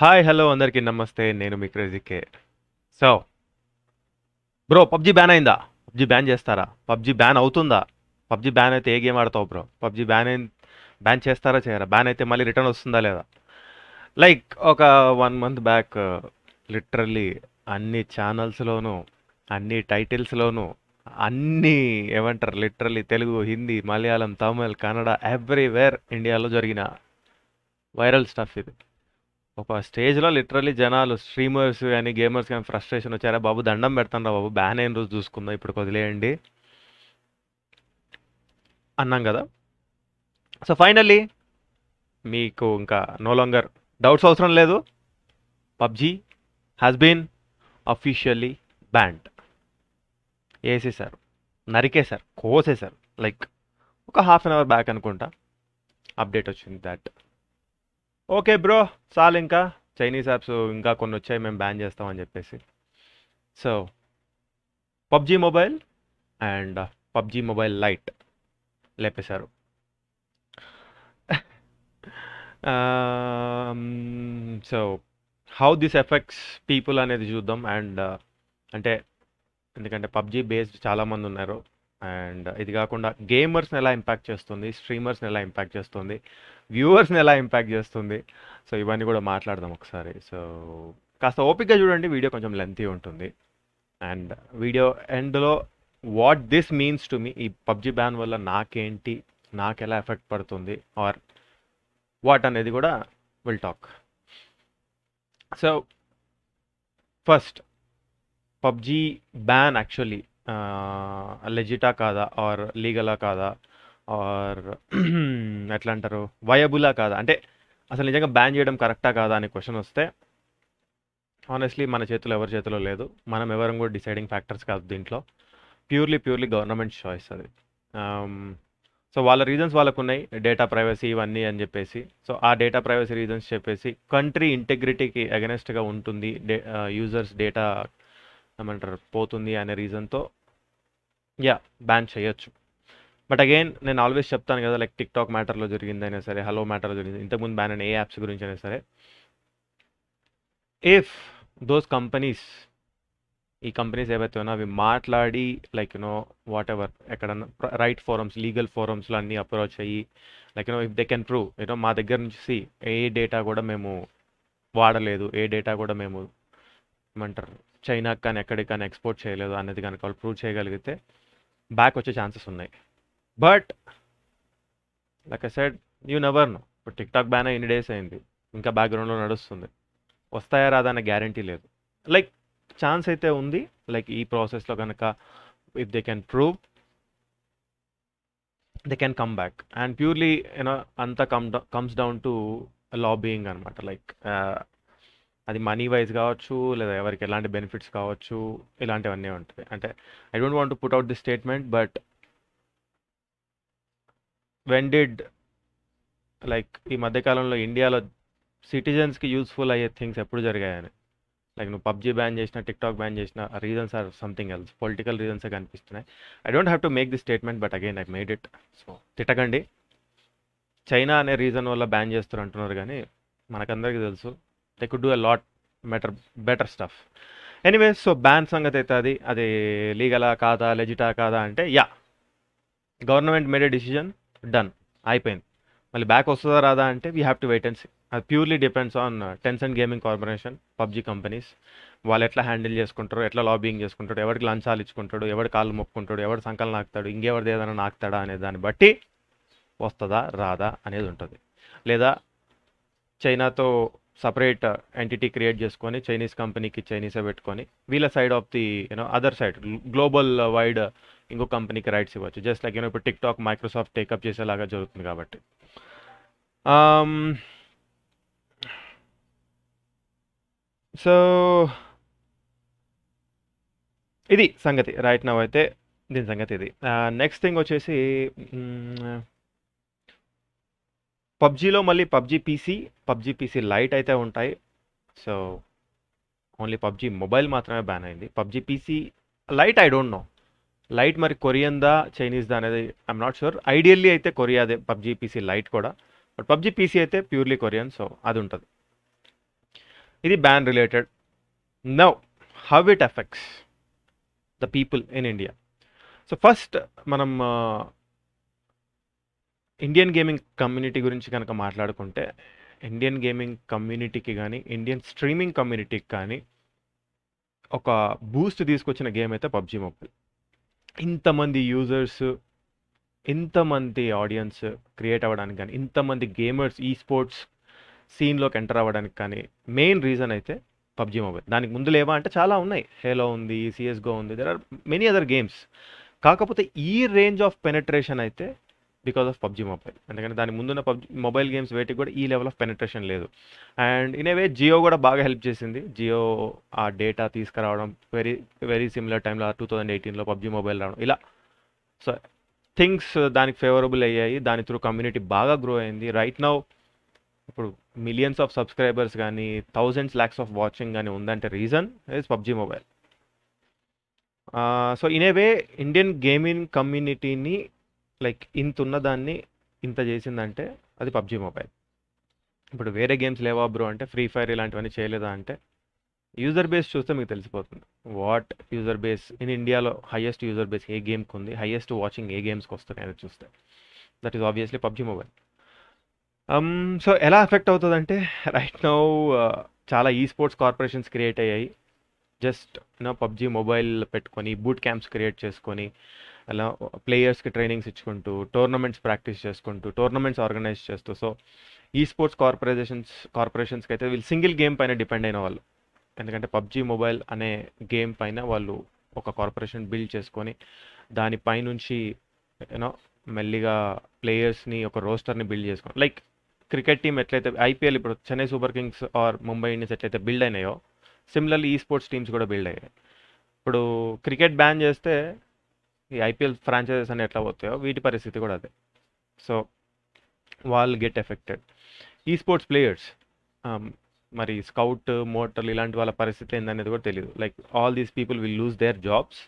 hi hello అందరికీ నమస్తే నేను మీ క్రేజీకే కే సో బ్రో పబ్జి బ్యాన్ అయిందా పబ్జి బ్యాన్ చేస్తారా పబ్జి బ్యాన్ అవుతుందా పబ్జి బ్యాన్ అయితే ఏ గేమ్ ఆడతావు బ్రో పబ్జి బ్యాన్ అయి బ్యాన్ చేస్తారా చేయరా బ్యాన్ అయితే మళ్ళీ రిటర్న్ వస్తుందా లేదా లైక్ ఒక వన్ మంత్ బ్యాక్ లిటరల్లీ అన్ని ఛానల్స్లోనూ అన్ని టైటిల్స్లోనూ అన్నీ ఏమంటారు లిటరల్లీ తెలుగు హిందీ మలయాళం తమిళ్ కన్నడ ఎవ్రీవేర్ ఇండియాలో జరిగిన వైరల్ స్టఫ్ ఇది ఒక స్టేజ్లో లిటరలీ జనాలు స్ట్రీమర్స్ కానీ గేమర్స్ కానీ ఫ్రస్ట్రేషన్ వచ్చారా బాబు దండం పెడతాను రా బాబు బ్యాన్ అయిన రోజు చూసుకుందాం ఇప్పుడు వదిలేయండి అన్నాం కదా సో ఫైనల్లీ మీకు ఇంకా నో లాంగర్ డౌట్స్ అవసరం లేదు PUBG has been officially banned వేసేసారు నరికేశారు కోసేశారు లైక్ ఒక హాఫ్ అన్ అవర్ బ్యాక్ అనుకుంటా అప్డేట్ వచ్చింది దట్ ఓకే బ్రో చాలు ఇంకా చైనీస్ యాప్స్ ఇంకా కొన్ని వచ్చాయి మేము బ్యాన్ చేస్తామని చెప్పేసి so PUBG mobile and PUBG mobile lite లేపేశారు so how this affects people అనేది చూద్దాం అండ్ అంటే ఎందుకంటే పబ్జి బేస్డ్ చాలామంది ఉన్నారు అండ్ ఇది కాకుండా గేమర్స్ని ఎలా ఇంపాక్ట్ చేస్తుంది స్ట్రీమర్స్ని ఎలా ఇంపాక్ట్ చేస్తుంది వ్యూవర్స్ని ఎలా ఇంపాక్ట్ చేస్తుంది సో ఇవన్నీ కూడా మాట్లాడదాం ఒకసారి సో కాస్త ఓపిక్గా చూడండి వీడియో కొంచెం లెంతీ ఉంటుంది అండ్ వీడియో ఎండ్లో what this means to me ఈ పబ్జి బ్యాన్ వల్ల నాకేంటి నాకు ఎలా ఎఫెక్ట్ పడుతుంది ఆర్ వాట్ అనేది కూడా will talk so first PUBG ban actually లెజిటా కాదా ఆర్ లీగలా కాదా ఆర్ ఎట్లా అంటారు వయబులా కాదా అంటే అసలు నిజంగా బ్యాన్ చేయడం కరెక్టా కాదా అనే క్వశ్చన్ వస్తే ఆనెస్ట్లీ మన చేతిలో ఎవరి చేతిలో లేదు మనం ఎవరం కూడా డిసైడింగ్ ఫ్యాక్టర్స్ కాదు దీంట్లో ప్యూర్లీ ప్యూర్లీ గవర్నమెంట్ చాయిస్ అది సో um, వాళ్ళ రీజన్స్ వాళ్ళకు ఉన్నాయి డేటా ప్రైవసీ ఇవన్నీ అని చెప్పేసి సో ఆ డేటా ప్రైవసీ రీజన్స్ చెప్పేసి కంట్రీ ఇంటెగ్రిటీకి అగెనెస్ట్గా ఉంటుంది డే యూజర్స్ డేటా ఏమంటారు పోతుంది అనే రీజన్తో యా బ్యాన్ చేయొచ్చు బట్ అగైన్ నేను ఆల్వేస్ చెప్తాను కదా లైక్ టిక్ టాక్ మ్యాటర్లో జరిగిందైనా సరే హలో మ్యాటర్లో జరిగింది ఇంతకుముందు బ్యాన్ అయిన ఏ యాప్స్ గురించి అయినా సరే ఇఫ్ దోస్ కంపెనీస్ ఈ కంపెనీస్ ఏవైతే ఉన్నా అవి మాట్లాడి లైక్ నో వాట్ ఎవర్ ఎక్కడన్నా రైట్ ఫోరమ్స్ లీగల్ ఫోరమ్స్లో అన్నీ అప్రోచ్ అయ్యి like you know if they can prove you know మా దగ్గర నుంచి ఏ డేటా కూడా మేము వాడలేదు ఏ డేటా కూడా మేము ఏమంటారు చైనాకి కానీ ఎక్కడికి కానీ ఎక్స్పోర్ట్ చేయలేదు అనేది కనుక వాళ్ళు ప్రూవ్ చేయగలిగితే బ్యాక్ వచ్చే ఛాన్సెస్ ఉన్నాయి but like I said you never know ఇప్పుడు టిక్ టాక్ బ్యాన్ ఎన్ని డేస్ అయింది ఇంకా బ్యాక్గ్రౌండ్లో నడుస్తుంది వస్తాయా రాదా అనే గ్యారంటీ లేదు లైక్ ఛాన్స్ అయితే ఉంది లైక్ ఈ ప్రాసెస్లో కనుక if they can prove they can come back and purely you know అంతా come comes down to lobbying అనమాట లైక్ అది మనీ వైజ్ కావచ్చు లేదా ఎవరికి ఎలాంటి బెనిఫిట్స్ కావచ్చు ఇలాంటివన్నీ ఉంటాయి అంటే I don't want to put out the statement but when did like ఈ మధ్యకాలంలో ఇండియాలో సిటిజన్స్కి యూస్ఫుల్ అయ్యే థింగ్స్ ఎప్పుడు జరిగాయని లైక్ నువ్వు పబ్జీ బ్యాన్ చేసిన టిక్టాక్ బ్యాన్ చేసిన reasons or something else political రీజన్సే కనిపిస్తున్నాయి I don't have to make the statement but again I made it so తిట్టకండి చైనా అనే రీజన్ వల్ల బ్యాన్ చేస్తారు అంటున్నారు కానీ మనకందరికీ తెలుసు they could do a lot matter better stuff anyways so ban సంగతి అయితే అది అది లీగలా కాదా లెజిటా కాదా అంటే yeah government made decision done అయిపోయింది మళ్ళీ బ్యాక్ వస్తుందా రాదా అంటే we have to wait and see అది purely depends on Tencent and gaming corporation PUBG companies వాళ్ళు ఎట్లా హ్యాండిల్ చేసుకుంటారు ఎట్లా లాబింగ్ చేసుకుంటాడు ఎవరికి లంచాలు ఇచ్చుకుంటాడు ఎవరి కాళ్ళు మొప్పుకుంటాడు ఎవరి సంకలం నాకుతాడు ఇంకెవరిది ఏదైనా నాకుతాడా అనే దాన్ని బట్టి వస్తుందా రాదా అనేది ఉంటుంది లేదా చైనాతో సపరేట్ ఎంటిటీ క్రియేట్ చేసుకొని చైనీస్ కంపెనీకి చైనీసే పెట్టుకొని వీళ్ళ side of the you know other side global wide ఇంకో కంపెనీకి రైట్స్ ఇవ్వచ్చు జస్ట్ లైక్ యూనో ఇప్పుడు టిక్టాక్ మైక్రోసాఫ్ట్ టేకప్ చేసేలాగా జరుగుతుంది కాబట్టి సో um, ఇది సంగతి రైట్ నవ్ అయితే దీని సంగతి ఇది నెక్స్ట్ uh, థింగ్ వచ్చేసి mm, పబ్జీలో మళ్ళీ PUBG PC PUBG PC lite అయితే ఉంటాయి సో ఓన్లీ పబ్జీ మొబైల్ మాత్రమే బ్యాన్ అయింది PUBG PC lite I don't know lite మరి చైనీస్ చైనీస్దా అనేది ఐఎమ్ నాట్ షూర్ ఐడియల్లీ అయితే కొరియాదే పబ్జీ పీసీ లైట్ కూడా బట్ పబ్జీ పీసీ అయితే ప్యూర్లీ కొరియన్ సో అది ఉంటుంది ఇది ban related now how it affects the people in India so first మనం ఇండియన్ గేమింగ్ కమ్యూనిటీ గురించి కనుక మాట్లాడుకుంటే ఇండియన్ గేమింగ్ కమ్యూనిటీకి కానీ ఇండియన్ స్ట్రీమింగ్ కమ్యూనిటీకి కానీ ఒక బూస్ట్ తీసుకొచ్చిన గేమ్ అయితే పబ్జీ మొబైల్ ఇంతమంది యూజర్స్ ఇంతమంది ఆడియన్స్ క్రియేట్ అవ్వడానికి కానీ ఇంతమంది గేమర్స్ ఈ స్పోర్ట్స్ సీన్లోకి ఎంటర్ అవ్వడానికి కానీ మెయిన్ రీజన్ అయితే పబ్జీ మొబైల్ దానికి ముందు లేవా అంటే చాలా ఉన్నాయి హేలో ఉంది సిఎస్గో ఉంది there are many other games కాకపోతే ఈ రేంజ్ ఆఫ్ పెనట్రేషన్ అయితే బికాస్ ఆఫ్ పబ్జీ మొబైల్ ఎందుకంటే దాని ముందున్న పబ్జీ మొబైల్ గేమ్స్ వేటికి కూడా ఈ లెవెల్ ఆఫ్ పెనట్రేషన్ లేదు అండ్ ఇన్ వే జియో కూడా బాగా హెల్ప్ చేసింది జియో ఆ డేటా తీసుకురావడం వెరీ వెరీ సిమిలర్ టైంలో టూ థౌజండ్ ఎయిటీన్లో పబ్జీ మొబైల్ రావడం ఇలా సో థింగ్స్ దానికి ఫేవరబుల్ అయ్యాయి దాని త్రూ కమ్యూనిటీ బాగా గ్రో అయింది రైట్ నౌ ఇప్పుడు మిలియన్స్ ఆఫ్ సబ్స్క్రైబర్స్ కానీ థౌజండ్స్ ల్యాక్స్ ఆఫ్ వాచింగ్ కానీ ఉందంటే reason is PUBG mobile so in a way Indian gaming కమ్యూనిటీని లైక్ ఇంత ఉన్నదాన్ని ఇంత చేసిందంటే అది పబ్జీ మొబైల్ ఇప్పుడు వేరే గేమ్స్ లేవా బ్రో అంటే ఫ్రీ ఫైర్ ఇలాంటివన్నీ చేయలేదా అంటే యూజర్ బేస్ చూస్తే మీకు తెలిసిపోతుంది వాట్ యూజర్ బేస్ ఇన్ ఇండియాలో హయ్యెస్ట్ యూజర్ బేస్ ఏ గేమ్కి ఉంది హయ్యెస్ట్ వాచింగ్ ఏ గేమ్స్కి వస్తుంది అనేది చూస్తే that is obviously PUBG mobile so um, ఎలా ఎఫెక్ట్ అవుతుందంటే రైట్ నౌ uh, చాలా ఈ స్పోర్ట్స్ కార్పొరేషన్స్ క్రియేట్ అయ్యాయి జస్ట్ నా పబ్జీ మొబైల్ పెట్టుకొని బూట్ క్యాంప్స్ క్రియేట్ చేసుకొని అలా ప్లేయర్స్కి ట్రైనింగ్స్ ఇచ్చుకుంటూ టోర్నమెంట్స్ ప్రాక్టీస్ చేసుకుంటూ టోర్నమెంట్స్ ఆర్గనైజ్ చేస్తూ సో ఈ స్పోర్ట్స్ కార్పొరేషన్స్ కార్పొరేషన్స్కి అయితే వీళ్ళు సింగిల్ గేమ్ పైన డిపెండ్ అయిన వాళ్ళు ఎందుకంటే పబ్జీ మొబైల్ అనే గేమ్ పైన వాళ్ళు ఒక కార్పొరేషన్ బిల్డ్ చేసుకొని దానిపైనుంచి నుంచి యూనో మెల్లిగా ప్లేయర్స్ని ఒక రోస్టర్ని బిల్డ్ చేసుకోండి లైక్ క్రికెట్ టీం ఎట్లయితే ఐపీఎల్ ఇప్పుడు Chennai Super Kings or Mumbai Indians ఎట్లయితే బిల్డ్ అయినాయో సిమిలర్లీ ఈ స్పోర్ట్స్ టీమ్స్ కూడా బిల్డ్ అయ్యాయి ఇప్పుడు క్రికెట్ బ్యాన్ చేస్తే ఈ ఐపీఎల్ ఫ్రాంచైజెస్ అని ఎట్లా పోతాయో వీటి పరిస్థితి కూడా అదే so will get affected esports players మరి స్కౌట్ మోటర్లు ఇలాంటి వాళ్ళ పరిస్థితి ఏందనేది కూడా తెలియదు like all these people will lose their jobs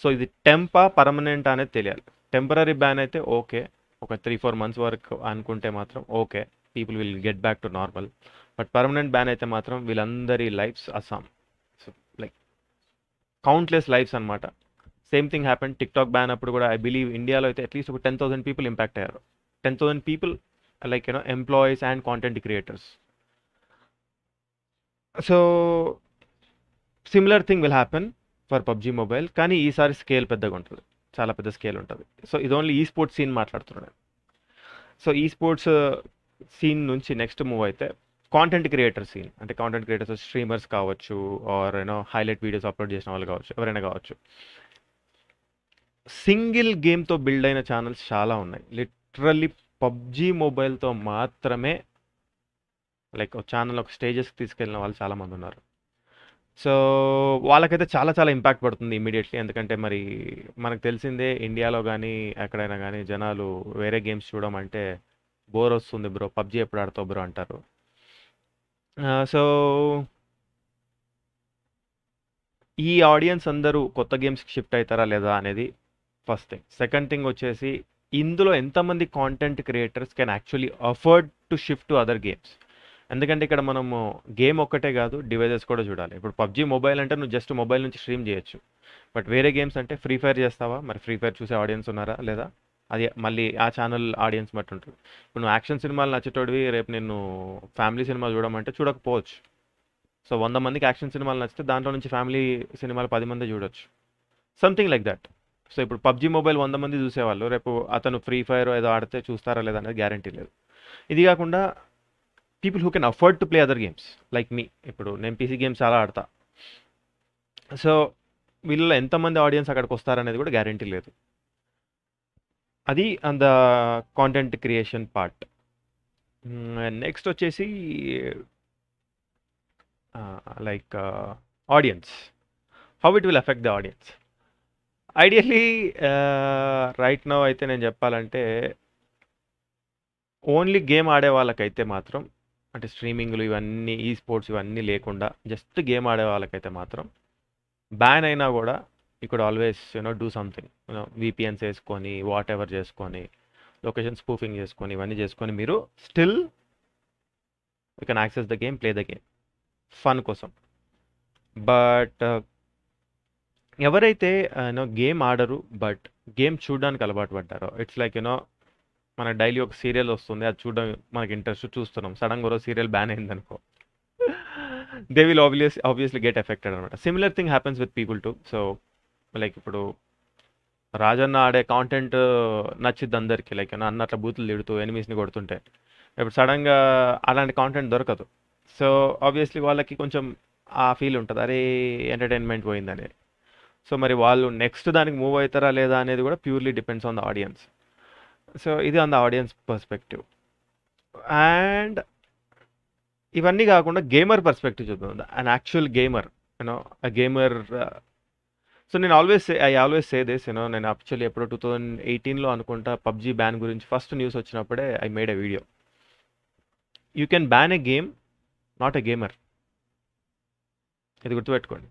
so ఇది టెంపా పర్మనెంట్ అనేది తెలియాలి టెంపరీ బ్యాన్ అయితే ఓకే ఒక త్రీ ఫోర్ మంత్స్ వరకు అనుకుంటే మాత్రం okay people will get back to normal but permanent ban అయితే మాత్రం వీళ్ళందరి లైఫ్స్ అస్సాం సో లైక్ కౌంట్లెస్ లైఫ్స్ అనమాట సేమ్ థింగ్ హ్యాపెన్ టాక్ బ్యాన్ అప్పుడు కూడా ఐ బిలీవ్ ఇండియాలో అయితే అట్లీస్ట్ ఒక టెన్ థౌసండ్ పీపుల్ ఇంపాక్ట్ అయ్యారు ten thousand people like you know employees and content creators so similar thing will happen for PUBG mobile కానీ ఈసారి స్కేల్ పెద్దగా ఉంటుంది చాలా పెద్ద స్కేల్ ఉంటుంది సో ఇది ఓన్లీ ఈ స్పోర్ట్స్ సీన్ మాట్లాడుతున్నాను సో ఈ స్పోర్ట్స్ సీన్ నుంచి నెక్స్ట్ మూవ్ అయితే కాంటెంట్ క్రియేటర్ సీన్ అంటే కాంటెంట్ క్రియేటర్స్ స్ట్రీమర్స్ కావచ్చు or you know highlight videos upload చేసిన వాళ్ళు కావచ్చు ఎవరైనా కావచ్చు సింగిల్ గేమ్తో బిల్డ్ అయిన ఛానల్స్ చాలా ఉన్నాయి లిటరల్లీ పబ్జి మొబైల్తో మాత్రమే లైక్ ఛానల్ ఒక స్టేజెస్కి తీసుకెళ్ళిన వాళ్ళు చాలామంది ఉన్నారు సో వాళ్ళకైతే చాలా చాలా ఇంపాక్ట్ పడుతుంది ఇమీడియట్లీ ఎందుకంటే మరి మనకు తెలిసిందే ఇండియాలో కానీ ఎక్కడైనా కానీ జనాలు వేరే గేమ్స్ చూడడం అంటే బోర్ వస్తుంది బ్రో పబ్జీ ఎప్పుడు ఆడతావు బ్రో అంటారు సో ఈ ఆడియన్స్ అందరూ కొత్త గేమ్స్కి షిఫ్ట్ అవుతారా లేదా అనేది ఫస్ట్ థింగ్ సెకండ్ థింగ్ వచ్చేసి ఇందులో ఎంతమంది content creators can actually afford to shift to other games ఎందుకంటే ఇక్కడ మనము గేమ్ ఒక్కటే కాదు డివైజెస్ కూడా చూడాలి ఇప్పుడు పబ్జీ మొబైల్ అంటే నువ్వు జస్ట్ మొబైల్ నుంచి స్ట్రీమ్ చేయొచ్చు బట్ వేరే గేమ్స్ అంటే ఫ్రీ ఫైర్ చేస్తావా మరి ఫ్రీ ఫైర్ చూసే ఆడియన్స్ ఉన్నారా లేదా అది మళ్ళీ ఆ ఛానల్ ఆడియన్స్ బట్టి ఉంటుంది ఇప్పుడు నువ్వు యాక్షన్ సినిమాలు నచ్చేటోడివి రేపు నేను ఫ్యామిలీ సినిమా చూడమంటే చూడకపోవచ్చు సో వంద మందికి యాక్షన్ సినిమాలు నచ్చితే దాంట్లో నుంచి ఫ్యామిలీ సినిమాలు పది మంది చూడొచ్చు సంథింగ్ లైక్ దట్ సో ఇప్పుడు పబ్జి మొబైల్ వంద మంది చూసేవాళ్ళు రేపు అతను ఫ్రీ ఫైర్ ఏదో ఆడితే చూస్తారా లేదా అనేది గ్యారంటీ లేదు ఇది కాకుండా people who can afford to play other games like me ఇప్పుడు నేను పీసీ గేమ్స్ చాలా ఆడతా సో వీళ్ళలో ఎంతమంది ఆడియన్స్ అక్కడికి వస్తారనేది కూడా గ్యారంటీ లేదు అది అంద కాంటెంట్ క్రియేషన్ పార్ట్ నెక్స్ట్ వచ్చేసి like audience how it will affect the audience ideally right now అయితే నేను చెప్పాలంటే ఓన్లీ గేమ్ ఆడే వాళ్ళకైతే మాత్రం అంటే స్ట్రీమింగ్లు ఇవన్నీ ఈ స్పోర్ట్స్ ఇవన్నీ లేకుండా జస్ట్ గేమ్ ఆడే వాళ్ళకైతే మాత్రం బ్యాన్ అయినా కూడా ఇక్కడ always you know do something you know VPNs వేసుకొని వాట్ ఎవర్ చేసుకొని లొకేషన్ స్పూఫింగ్ చేసుకొని ఇవన్నీ చేసుకొని మీరు still you can access the game play the game fun కోసం బట్ ఎవరైతే యూనో గేమ్ ఆడరు బట్ గేమ్ చూడడానికి అలవాటు పడ్డారో ఇట్స్ లైక్ యూనో మన డైలీ ఒక సీరియల్ వస్తుంది అది చూడడం మనకి ఇంట్రెస్ట్ చూస్తున్నాం సడన్గా ఒక సీరియల్ బ్యాన్ అయింది అనుకో they will obvious obviously get affected అనమాట similar thing happens with people too so like ఇప్పుడు రాజన్న ఆడే కాంటెంట్ నచ్చిద్ది అందరికీ లైక్ అన్న అట్లా బూతులు తిడుతూ ఎనిమీస్ని కొడుతుంటే ఇప్పుడు సడన్గా అలాంటి కాంటెంట్ దొరకదు సో ఆబ్వియస్లీ వాళ్ళకి కొంచెం ఆ ఫీల్ ఉంటుంది అరే ఎంటర్టైన్మెంట్ పోయిందని సో మరి వాళ్ళు నెక్స్ట్ దానికి మూవ్ అవుతారా లేదా అనేది కూడా purely depends on the audience so ఇది on the audience perspective and ఇవన్నీ కాకుండా గేమర్ పర్స్పెక్టివ్ చూద్దాం an actual gamer you know a gamer so నేను always I always say this you know నేను యాక్చువల్లీ ఎప్పుడో టూ థౌజండ్ ఎయిటీన్లో అనుకుంటా పబ్జీ బ్యాన్ గురించి ఫస్ట్ న్యూస్ వచ్చినప్పుడే I made a video you can ban a game not a gamer ఇది గుర్తుపెట్టుకోండి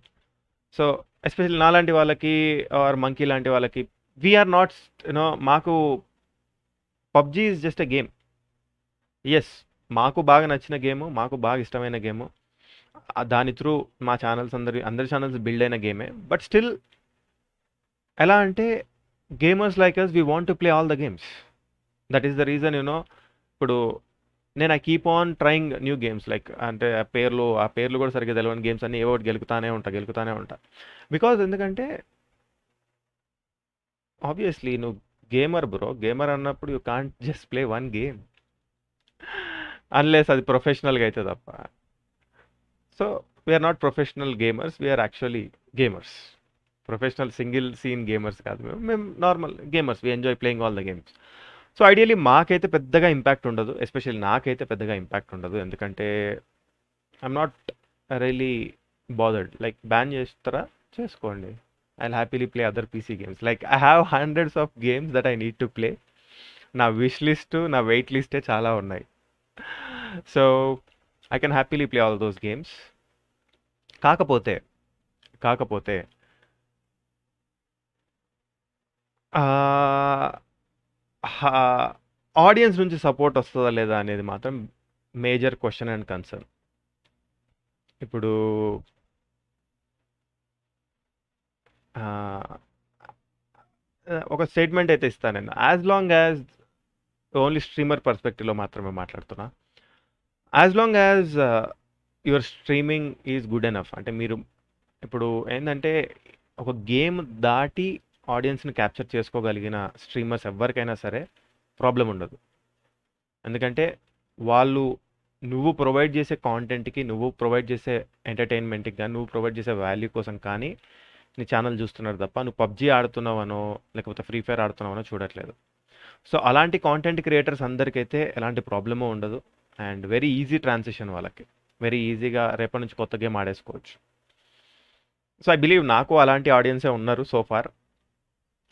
so especially నాలాంటి వాళ్ళకి ఆర్ మంకీ లాంటి వాళ్ళకి వీఆర్ నాట్ యునో మాకు PUBG is just a game as మాకు బాగా నచ్చిన గేము మాకు బాగా ఇష్టమైన గేము దాని త్రూ మా ఛానల్స్ అందరి అందరి ఛానల్స్ బిల్డ్ అయిన గేమే బట్ స్టిల్ ఎలా అంటే gamers like us we want to play all the games that is the reason you know ఇప్పుడు నేను I keep on trying new games like అంటే ఆ పేర్లు ఆ పేర్లు కూడా సరిగ్గా తెలియని గేమ్స్ అన్నీ ఏవో ఒకటి గెలుకుతానే ఉంటా గెలుకుతానే ఉంటా బికాజ్ ఎందుకంటే ఆబ్వియస్లీ నువ్వు గేమర్ బ్రో గేమర్ అన్నప్పుడు you can't just play one game unless అది ప్రొఫెషనల్గా అయితే తప్ప so we're not professional gamers we're actually gamers professional single scene gamers కాదు మేము మేము normal gamers we enjoy playing all the games so ideally మాకైతే పెద్దగా ఇంపాక్ట్ ఉండదు ఎస్పెషల్లీ నాకైతే పెద్దగా ఇంపాక్ట్ ఉండదు ఎందుకంటే I'm not really bothered like ban చేస్తారా చేసుకోండి I happily play other PC games like I have hundreds of games that I need to play నా విష్ లిస్ట్ నా వెయిట్ లిస్టే చాలా ఉన్నాయి so I can happily play all those games కాకపోతే కాకపోతే audience నుంచి సపోర్ట్ వస్తుందా లేదా అనేది మాత్రం మేజర్ క్వశ్చన్ అండ్ కన్సర్న్ ఇప్పుడు ఒక స్టేట్మెంట్ అయితే ఇస్తాను నేను as long as only streamer పర్స్పెక్టివ్లో మాత్రమే మాట్లాడుతున్నా as long as your streaming is good enough అంటే మీరు ఇప్పుడు ఏంటంటే ఒక గేమ్ దాటి ఆడియన్స్ని క్యాప్చర్ చేసుకోగలిగిన స్ట్రీమర్స్ ఎవరికైనా సరే ప్రాబ్లం ఉండదు ఎందుకంటే వాళ్ళు నువ్వు ప్రొవైడ్ చేసే కాంటెంట్కి నువ్వు ప్రొవైడ్ చేసే ఎంటర్టైన్మెంట్కి కానీ నువ్వు ప్రొవైడ్ చేసే వాల్యూ కోసం కానీ నీ ఛానల్ చూస్తున్నారు తప్ప నువ్వు పబ్జి ఆడుతున్నావనో లేకపోతే ఫ్రీ ఫైర్ ఆడుతున్నావనో చూడట్లేదు సో అలాంటి కాంటెంట్ క్రియేటర్స్ అందరికైతే ఎలాంటి ప్రాబ్లమో ఉండదు అండ్ వెరీ ఈజీ ట్రాన్సిషన్ వాళ్ళకి వెరీ ఈజీగా రేపటి నుంచి కొత్త గేమ్ ఆడేసుకోవచ్చు సో ఐ బిలీవ్ నాకు అలాంటి ఆడియన్సే ఉన్నారు సో ఫార్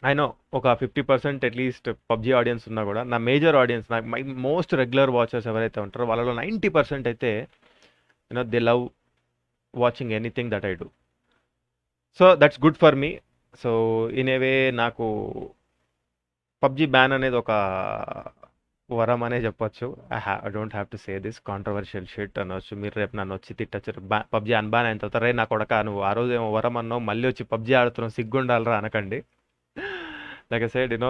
అయినా ఒక fifty percent at least PUBG audience ఉన్నా కూడా నా మేజర్ ఆడియన్స్ నా మై మోస్ట్ రెగ్యులర్ వాచర్స్ ఎవరైతే ఉంటారో వాళ్ళలో నైంటీ పర్సెంట్ అయితే you know they love watching anything that I do so that's good for me so in a way నాకు పబ్జీ బ్యాన్ అనేది ఒక వరం అనే చెప్పొచ్చు I ha I don't have to say this controversial shit అనొచ్చు మీరు రేపు నన్ను వచ్చి తిట్టచ్చు పబ్జీ అన్బ్యాన్ అయిన తర్వాత రే నా కొడక నువ్వు ఆ రోజు ఏమో వరం అన్నావు మళ్ళీ వచ్చి పబ్జీ ఆడుతున్నావు సిగ్గుండాలరా అనకండి like I side you know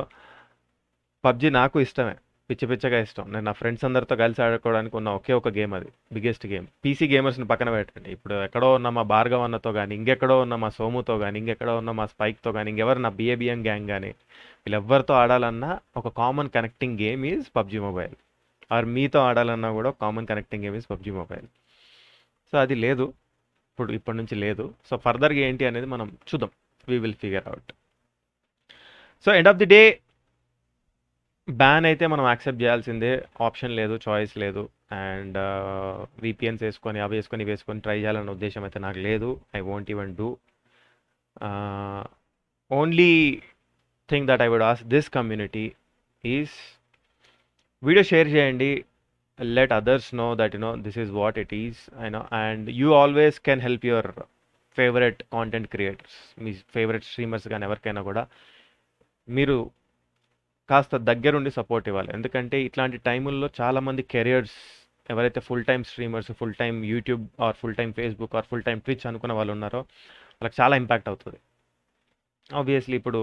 PUBG నాకు ఇష్టమే పిచ్చి పిచ్చగా ఇష్టం నేను నా ఫ్రెండ్స్ అందరితో కలిసి ఆడుకోవడానికి ఉన్న ఒకే ఒక గేమ్ అది బిగ్గెస్ట్ గేమ్ పీసీ గేమర్స్ని పక్కన పెట్టండి ఇప్పుడు ఎక్కడో ఉన్న మా భార్గవ్ అన్నతో కానీ ఇంకెక్కడో ఉన్న మా సోముతో కానీ ఇంకెక్కడో ఉన్న మా స్పైక్తో కానీ ఇంకెవరు నా బిఏబిఎం గ్యాంగ్ కానీ వీళ్ళెవ్వరితో ఆడాలన్నా ఒక common connecting game is PUBG mobile or మీతో ఆడాలన్నా కూడా common connecting game is PUBG mobile so అది లేదు ఇప్పుడు ఇప్పటి నుంచి లేదు సో ఫర్దర్గా ఏంటి అనేది మనం చూద్దాం we will figure out so end of the day ban అయితే మనం యాక్సెప్ట్ చేయాల్సిందే ఆప్షన్ లేదు చాయిస్ లేదు అండ్ విపిఎన్స్ uh, వేసుకొని అవి వేసుకొని వేసుకొని ట్రై చేయాలన్న ఉద్దేశం అయితే నాకు లేదు I won't even do only thing that I would ask this community is video share చేయండి let others know that you know this is what it is I know and you always can help your favourite content creators మీ favourite streamers కానీ ఎవరికైనా కూడా మీరు కాస్త దగ్గరుండి support ఇవ్వాలి ఎందుకంటే ఇట్లాంటి టైముల్లో చాలామంది కెరియర్స్ ఎవరైతే full time streamers full time YouTube or full time Facebook or full time Twitch అనుకున్న వాళ్ళు ఉన్నారో వాళ్ళకి చాలా ఇంపాక్ట్ అవుతుంది ఆబ్వియస్లీ ఇప్పుడు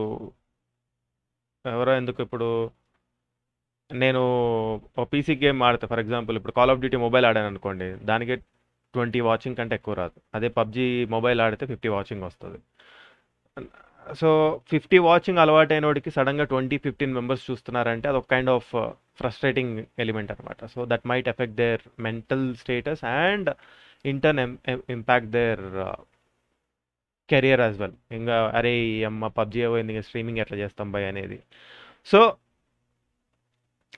ఎవరో ఎందుకు ఇప్పుడు నేను పీసీ గేమ్ ఆడతా ఫర్ ఎగ్జాంపుల్ ఇప్పుడు కాల్ ఆఫ్ డ్యూటీ మొబైల్ ఆడాను అనుకోండి దానికి ట్వంటీ వాచింగ్ కంటే ఎక్కువ రాదు అదే పబ్జీ మొబైల్ ఆడితే ఫిఫ్టీ వాచింగ్ వస్తుంది సో ఫిఫ్టీ వాచింగ్ అలవాటైన వాడికి సడన్గా ట్వంటీ ఫిఫ్టీన్ మెంబర్స్ చూస్తున్నారంటే అది ఒక కైండ్ ఆఫ్ ఫ్రస్ట్రేటింగ్ ఎలిమెంట్ అనమాట so that might affect their mental status and in turn impact their career as well ఇంకా అరే ఈ అమ్మ పబ్జి అయిపోయింది ఇంకా స్ట్రీమింగ్ ఎట్లా చేస్తాం బై అనేది సో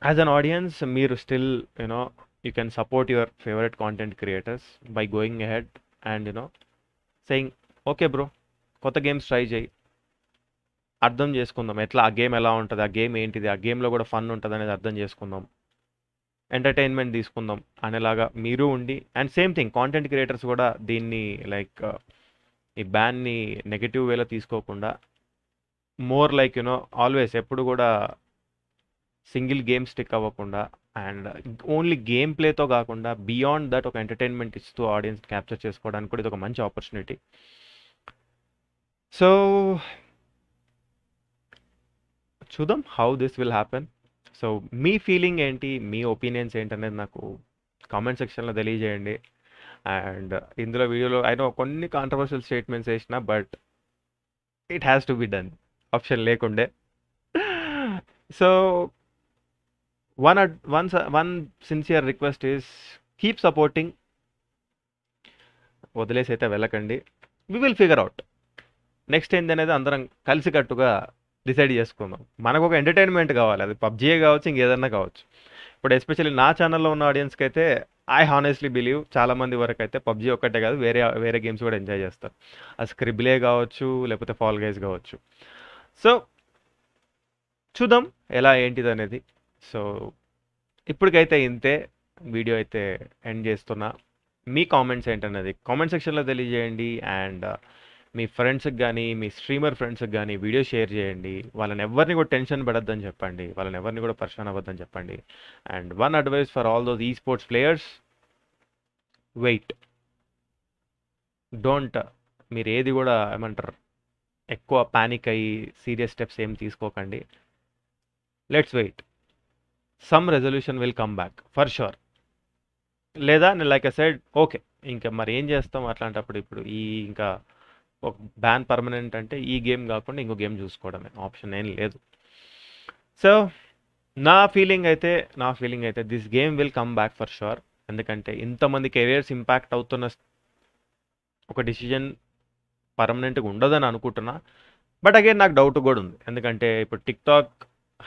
యాజ్ అన్ ఆడియన్స్ మీరు still you know you can support your favourite content creators by going ahead and you know saying okay bro కొత్త గేమ్స్ ట్రై చేయి అర్థం చేసుకుందాం ఎట్లా ఆ గేమ్ ఎలా ఉంటుంది ఆ గేమ్ ఏంటిది ఆ గేమ్లో కూడా ఫన్ ఉంటుంది అనేది అర్థం చేసుకుందాం ఎంటర్టైన్మెంట్ తీసుకుందాం అనేలాగా మీరు ఉండి and same thing content creators కూడా దీన్ని లైక్ ఈ బ్యాన్ని నెగిటివ్ వేలో తీసుకోకుండా మోర్ లైక్ యునో ఆల్వేస్ ఎప్పుడు కూడా సింగిల్ గేమ్ స్టిక్ అవ్వకుండా అండ్ ఓన్లీ గేమ్ ప్లేతో కాకుండా బియాండ్ దట్ ఒక ఎంటర్టైన్మెంట్ ఇస్తూ ఆడియన్స్ క్యాప్చర్ చేసుకోవడానికి కూడా ఇది ఒక మంచి ఆపర్చునిటీ సో చూద్దాం how this will happen so మీ ఫీలింగ్ ఏంటి మీ ఒపీనియన్స్ ఏంటనేది నాకు కామెంట్ సెక్షన్లో తెలియజేయండి అండ్ uh, ఇందులో వీడియోలో ఆయన కొన్ని కాంట్రవర్షియల్ స్టేట్మెంట్స్ వేసిన but it has to be done option లేకుండే so one one one sincere request is keep supporting వదిలేసి అయితే వెళ్ళకండి we will figure out next ఏంది అనేది అందరం కలిసికట్టుగా డిసైడ్ చేసుకుందాం మనకు ఒక ఎంటర్టైన్మెంట్ కావాలి అది పబ్జీయే కావచ్చు ఇంకేదన్నా కావచ్చు ఇప్పుడు ఎస్పెషల్లీ నా ఛానల్లో ఉన్న ఆడియన్స్కి అయితే ఐ హానెస్ట్లీ బిలీవ్ చాలామంది వరకు అయితే పబ్జీ ఒక్కటే కాదు వేరే వేరే గేమ్స్ కూడా ఎంజాయ్ చేస్తారు ఆ స్క్రిబ్లే కావచ్చు లేకపోతే ఫాల్ గైజ్ కావచ్చు సో చూద్దాం ఎలా ఏంటిది అనేది సో ఇప్పటికైతే ఇంతే వీడియో అయితే ఎండ్ చేస్తున్నా మీ కామెంట్స్ ఏంటనేది కామెంట్ సెక్షన్లో తెలియజేయండి అండ్ మీ ఫ్రెండ్స్కి కానీ మీ స్ట్రీమర్ ఫ్రెండ్స్కి కానీ వీడియో షేర్ చేయండి వాళ్ళని ఎవరిని కూడా టెన్షన్ పడద్దని చెప్పండి వాళ్ళని ఎవరిని కూడా పర్షన్ అవ్వద్దని చెప్పండి and one advice for all those esports players wait don't మీరు ఏది కూడా ఏమంటారు ఎక్కువ ప్యానిక్ అయ్యి సీరియస్ స్టెప్స్ ఏం తీసుకోకండి let's wait some resolution will come back for sure లేదా నేను లైక్ అ సైడ్ ఓకే ఇంకా మరి ఏం చేస్తాం అట్లాంటప్పుడు ఇప్పుడు ఈ ఇంకా ఒక బ్యాన్ పర్మనెంట్ అంటే ఈ గేమ్ కాకుండా ఇంకో గేమ్ చూసుకోవడమే ఆప్షన్ ఏం లేదు సో నా ఫీలింగ్ అయితే నా ఫీలింగ్ అయితే this game will come back for sure ఎందుకంటే ఇంతమంది కెరియర్స్ ఇంపాక్ట్ అవుతున్న ఒక డిసిజన్ పర్మనెంట్గా ఉండదని అనుకుంటున్నా బట్ అగైన్ నాకు డౌట్ కూడా ఉంది ఎందుకంటే ఇప్పుడు టిక్టాక్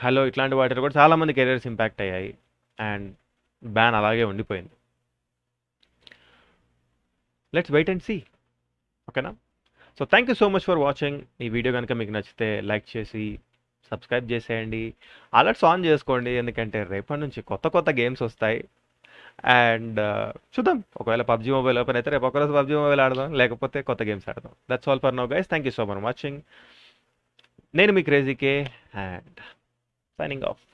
హలో ఇట్లాంటి వాటిలో కూడా చాలామంది కెరియర్స్ ఇంపాక్ట్ అయ్యాయి అండ్ బ్యాన్ అలాగే ఉండిపోయింది లెట్స్ వెయిట్ అండ్ సీ ఓకేనా so thank you so much for watching ఈ వీడియో కనుక మీకు నచ్చితే లైక్ చేసి సబ్స్క్రైబ్ చేసేయండి అలర్ట్స్ ఆన్ చేసుకోండి ఎందుకంటే రేపటి నుంచి కొత్త కొత్త గేమ్స్ వస్తాయి అండ్ uh, చూద్దాం ఒకవేళ పబ్జీ మొబైల్ ఓపెన్ అయితే రేపు ఒకరోజు పబ్జీ మొబైల్ ఆడదాం లేకపోతే కొత్త గేమ్స్ ఆడదాం that's all for now guys thank you so much watching నేను మీ క్రేజీకే అండ్ సైనింగ్ ఆఫ్